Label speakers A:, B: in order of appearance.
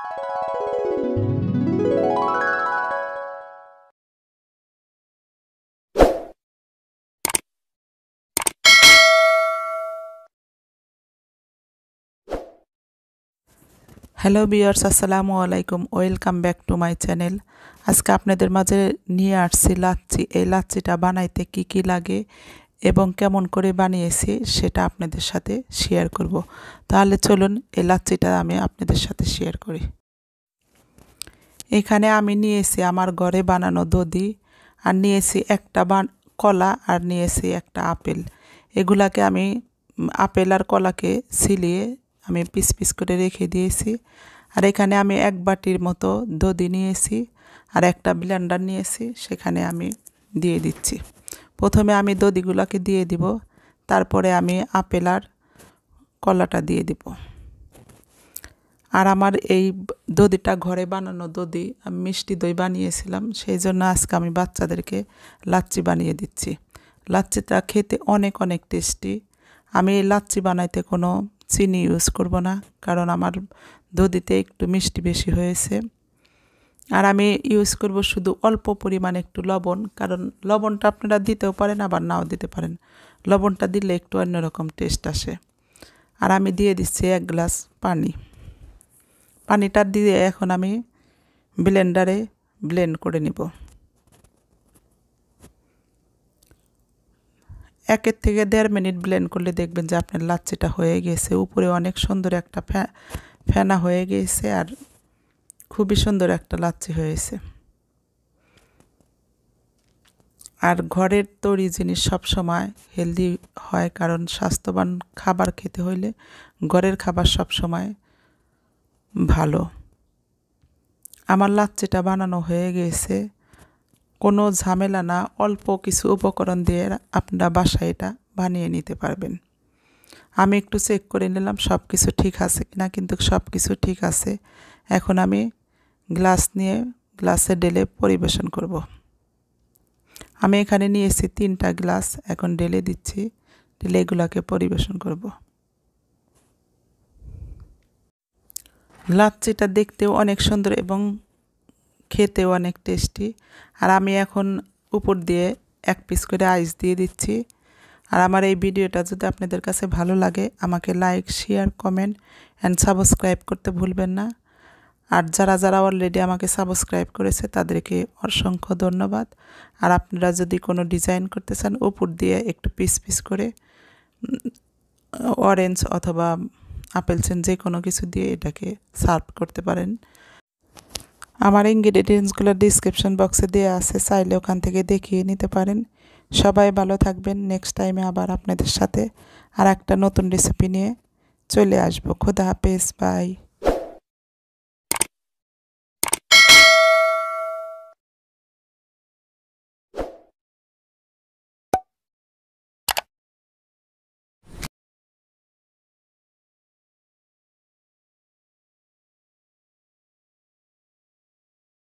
A: Hello viewers আসসালামু আলাইকুম welcome back to my channel আজকে আপনাদের মাঝে নিয়ে আসছি লাচ্ছি এই লাচ্ছিটা বানাইতে কি কি লাগে এবং কেমন করে বানিয়েছি সেটা আপনাদের সাথে শেয়ার করব। তাহলে চলুন এই আমি আপনাদের সাথে শেয়ার করি এখানে আমি নিয়েছি আমার ঘরে বানানো দধি আর নিয়েছি একটা কলা আর নিয়েছি একটা আপেল এগুলাকে আমি আপেল আর কলাকে ছিলিয়ে আমি পিস পিস করে রেখে দিয়েছি আর এখানে আমি এক বাটির মতো দধি নিয়েছি আর একটা ব্লেন্ডার নিয়েছি সেখানে আমি দিয়ে দিচ্ছি প্রথমে আমি দদিগুলোকে দিয়ে দিব তারপরে আমি আপেল আর কলাটা দিয়ে দিব আর আমার এই দদিটা ঘরে বানানো দদি আমি মিষ্টি দই বানিয়েছিলাম সেই জন্য আজকে আমি বাচ্চাদেরকে লাচ্চি বানিয়ে দিচ্ছি লাচ্চিটা খেতে অনেক অনেক টেস্টি আমি এই লাচ্চি বানাইতে কোনো চিনি ইউজ করব না কারণ আমার দদিতে একটু মিষ্টি বেশি হয়েছে আর আমি ইউজ করব শুধু অল্প পরিমাণ একটু লবণ কারণ লবণটা আপনারা দিতেও পারেন আবার নাও দিতে পারেন লবণটা দিলে একটু অন্যরকম টেস্ট আসে আর আমি দিয়ে দিচ্ছি এক গ্লাস পানি পানিটা দিয়ে এখন আমি ব্লেন্ডারে ব্লেন্ড করে নিব একের থেকে দেড় মিনিট ব্লেন্ড করলে দেখবেন যে আপনার লাচ্ছিটা হয়ে গেছে উপরে অনেক সুন্দর একটা ফ্যানা হয়ে গেছে আর খুবই সুন্দর একটা লাচ্ছি হয়েছে আর ঘরের তৈরি জিনিস সবসময় হেলদি হয় কারণ স্বাস্থ্যবান খাবার খেতে হইলে ঘরের খাবার সবসময় ভালো আমার লাচ্চিটা বানানো হয়ে গেছে কোনো ঝামেলা না অল্প কিছু উপকরণ দিয়ে আপনারা বাসায় এটা বানিয়ে নিতে পারবেন আমি একটু চেক করে নিলাম সব কিছু ঠিক আছে কিনা কিন্তু সব কিছু ঠিক আছে এখন আমি গ্লাস নিয়ে গ্লাসে ডেলে পরিবেশন করব। আমি এখানে নিয়েছি তিনটা গ্লাস এখন ডেলে দিচ্ছি ডেলে এগুলাকে পরিবেশন করব। লাচ্ছিটা দেখতেও অনেক সুন্দর এবং খেতেও অনেক টেস্টি আর আমি এখন উপর দিয়ে এক পিস করে আইস দিয়ে দিচ্ছি আর আমার এই ভিডিওটা যদি আপনাদের কাছে ভালো লাগে আমাকে like share comment and subscribe করতে ভুলবেন না আর যারা যারা অলরেডি আমাকে সাবস্ক্রাইব করেছে তাদেরকে অসংখ্য ধন্যবাদ আর আপনারা যদি কোনো ডিজাইন করতে চান উপর দিয়ে একটু পিস পিস করে অরেঞ্জ অথবা আপেল চেন যে কোনো কিছু দিয়ে এটাকে সার্ভ করতে পারেন আমার ইনগ্রেডিয়েন্টসগুলো ডিসক্রিপশন বক্সে দেওয়া আছে চাইলে ওখান থেকে দেখিয়ে নিতে পারেন সবাই ভালো থাকবেন নেক্সট টাইমে আবার আপনাদের সাথে আর একটা নতুন রেসিপি নিয়ে চলে আসবো খোদা হাফেজ বাই